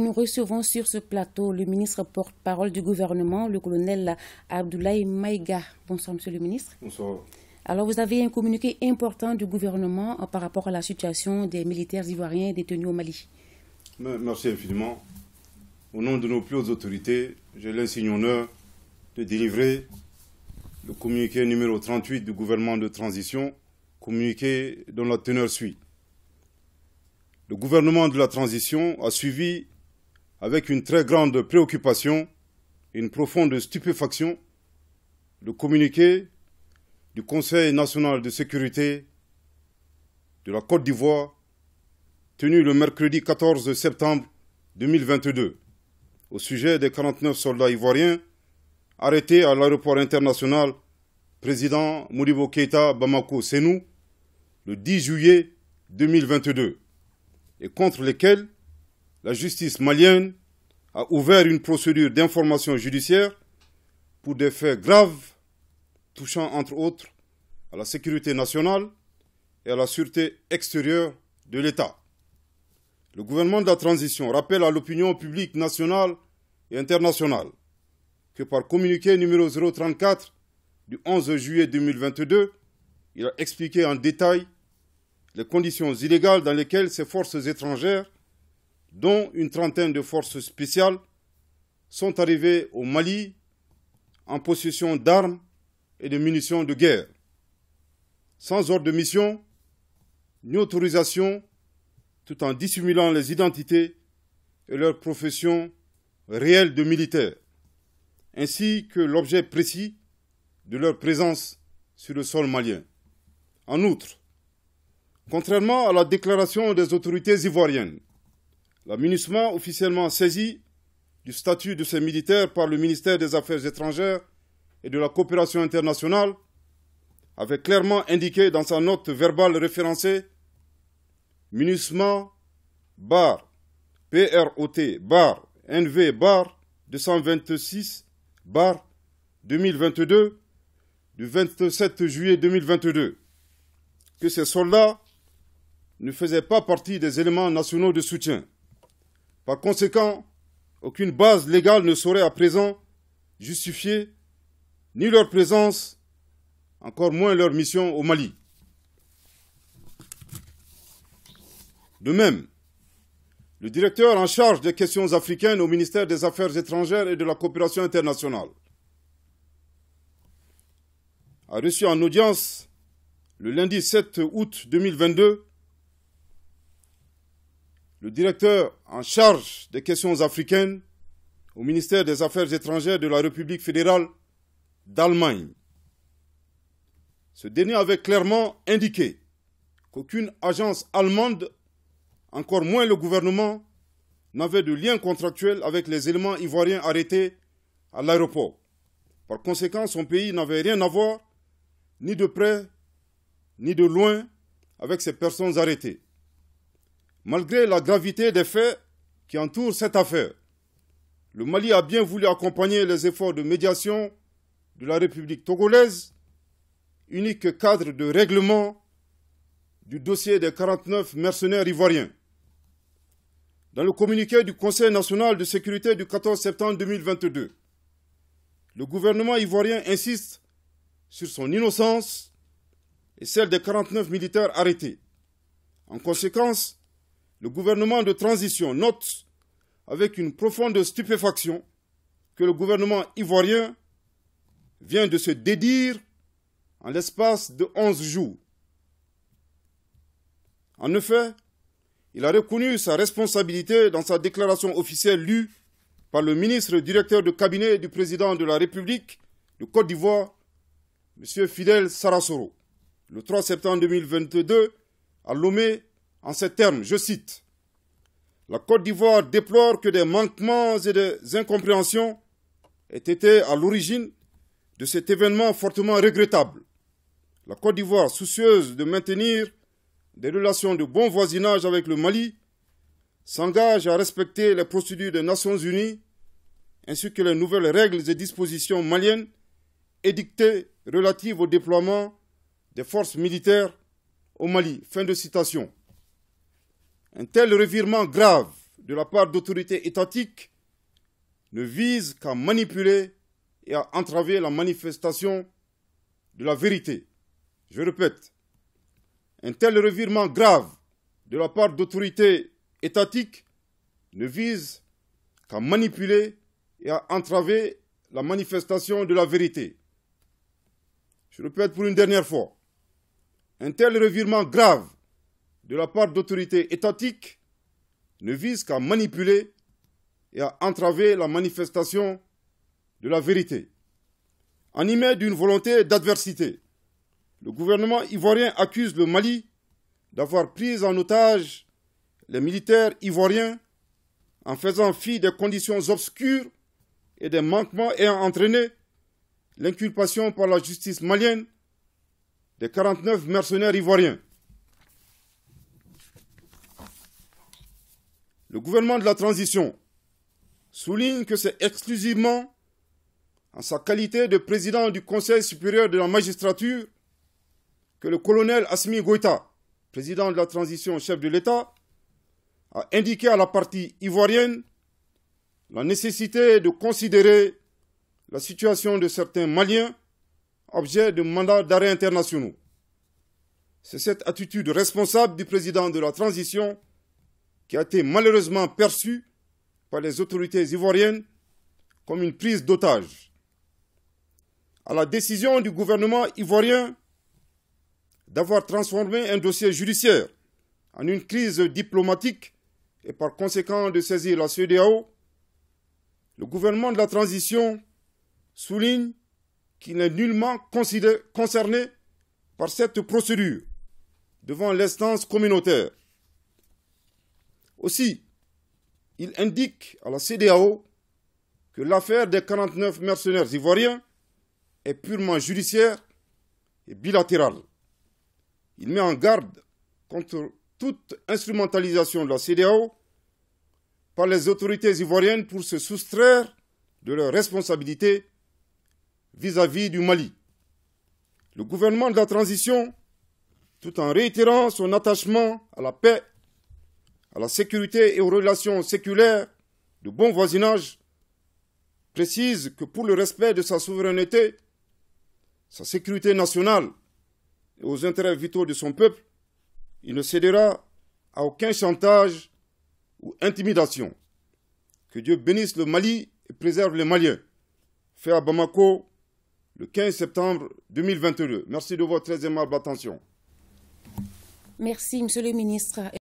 Nous recevons sur ce plateau le ministre porte-parole du gouvernement, le colonel Abdoulaye Maïga. Bonsoir, monsieur le ministre. Bonsoir. Alors, vous avez un communiqué important du gouvernement euh, par rapport à la situation des militaires ivoiriens détenus au Mali. Merci infiniment. Au nom de nos plus hautes autorités, j'ai l'insigne honneur de délivrer le communiqué numéro 38 du gouvernement de transition, communiqué dont la teneur suit. Le gouvernement de la transition a suivi avec une très grande préoccupation et une profonde stupéfaction, le communiqué du Conseil national de sécurité de la Côte d'Ivoire tenu le mercredi 14 septembre 2022 au sujet des 49 soldats ivoiriens arrêtés à l'aéroport international président Modibo Keita Bamako Senou le 10 juillet 2022 et contre lesquels la justice malienne a ouvert une procédure d'information judiciaire pour des faits graves touchant entre autres à la sécurité nationale et à la sûreté extérieure de l'État. Le gouvernement de la transition rappelle à l'opinion publique nationale et internationale que par communiqué numéro 034 du 11 juillet 2022, il a expliqué en détail les conditions illégales dans lesquelles ces forces étrangères dont une trentaine de forces spéciales, sont arrivées au Mali en possession d'armes et de munitions de guerre, sans ordre de mission ni autorisation, tout en dissimulant les identités et leurs professions réelles de militaires, ainsi que l'objet précis de leur présence sur le sol malien. En outre, contrairement à la déclaration des autorités ivoiriennes, la MINUSMA, officiellement saisie du statut de ces militaires par le ministère des Affaires étrangères et de la coopération internationale, avait clairement indiqué dans sa note verbale référencée MINUSMA bar PROT bar NV bar 226 bar 2022 du 27 juillet 2022 que ces soldats ne faisaient pas partie des éléments nationaux de soutien. Par conséquent, aucune base légale ne saurait à présent justifier ni leur présence, encore moins leur mission au Mali. De même, le directeur en charge des questions africaines au ministère des Affaires étrangères et de la coopération internationale a reçu en audience le lundi 7 août 2022 le directeur en charge des questions africaines au ministère des Affaires étrangères de la République fédérale d'Allemagne. Ce dernier avait clairement indiqué qu'aucune agence allemande, encore moins le gouvernement, n'avait de lien contractuel avec les éléments ivoiriens arrêtés à l'aéroport. Par conséquent, son pays n'avait rien à voir, ni de près, ni de loin, avec ces personnes arrêtées. Malgré la gravité des faits qui entourent cette affaire, le Mali a bien voulu accompagner les efforts de médiation de la République togolaise, unique cadre de règlement du dossier des 49 mercenaires ivoiriens. Dans le communiqué du Conseil national de sécurité du 14 septembre 2022, le gouvernement ivoirien insiste sur son innocence et celle des 49 militaires arrêtés. En conséquence, le gouvernement de transition note avec une profonde stupéfaction que le gouvernement ivoirien vient de se dédire en l'espace de 11 jours. En effet, il a reconnu sa responsabilité dans sa déclaration officielle lue par le ministre directeur de cabinet du président de la République de Côte d'Ivoire, M. Fidel Sarasoro, le 3 septembre 2022 à Lomé en ces termes, je cite, La Côte d'Ivoire déplore que des manquements et des incompréhensions aient été à l'origine de cet événement fortement regrettable. La Côte d'Ivoire, soucieuse de maintenir des relations de bon voisinage avec le Mali, s'engage à respecter les procédures des Nations Unies ainsi que les nouvelles règles et dispositions maliennes édictées relatives au déploiement des forces militaires au Mali. Fin de citation. Un tel revirement grave de la part d'autorités étatiques ne vise qu'à manipuler et à entraver la manifestation de la vérité. Je répète, un tel revirement grave de la part d'autorités étatiques ne vise qu'à manipuler et à entraver la manifestation de la vérité. Je répète pour une dernière fois, un tel revirement grave de la part d'autorités étatiques ne vise qu'à manipuler et à entraver la manifestation de la vérité. Animé d'une volonté d'adversité, le gouvernement ivoirien accuse le Mali d'avoir pris en otage les militaires ivoiriens en faisant fi des conditions obscures et des manquements ayant entraîné l'inculpation par la justice malienne des 49 mercenaires ivoiriens. le gouvernement de la transition souligne que c'est exclusivement en sa qualité de président du Conseil supérieur de la magistrature que le colonel Asmi Goïta, président de la transition chef de l'État, a indiqué à la partie ivoirienne la nécessité de considérer la situation de certains Maliens objet de mandats d'arrêt internationaux. C'est cette attitude responsable du président de la transition qui a été malheureusement perçue par les autorités ivoiriennes comme une prise d'otage. À la décision du gouvernement ivoirien d'avoir transformé un dossier judiciaire en une crise diplomatique et par conséquent de saisir la CEDEAO, le gouvernement de la transition souligne qu'il n'est nullement concerné par cette procédure devant l'instance communautaire. Aussi, il indique à la CDAO que l'affaire des 49 mercenaires ivoiriens est purement judiciaire et bilatérale. Il met en garde contre toute instrumentalisation de la CDAO par les autorités ivoiriennes pour se soustraire de leurs responsabilités vis-à-vis -vis du Mali. Le gouvernement de la transition, tout en réitérant son attachement à la paix à la sécurité et aux relations séculaires de bon voisinage, précise que pour le respect de sa souveraineté, sa sécurité nationale et aux intérêts vitaux de son peuple, il ne cédera à aucun chantage ou intimidation. Que Dieu bénisse le Mali et préserve les Maliens. Fait à Bamako le 15 septembre 2022. Merci de votre très aimable attention. Merci, Monsieur le ministre.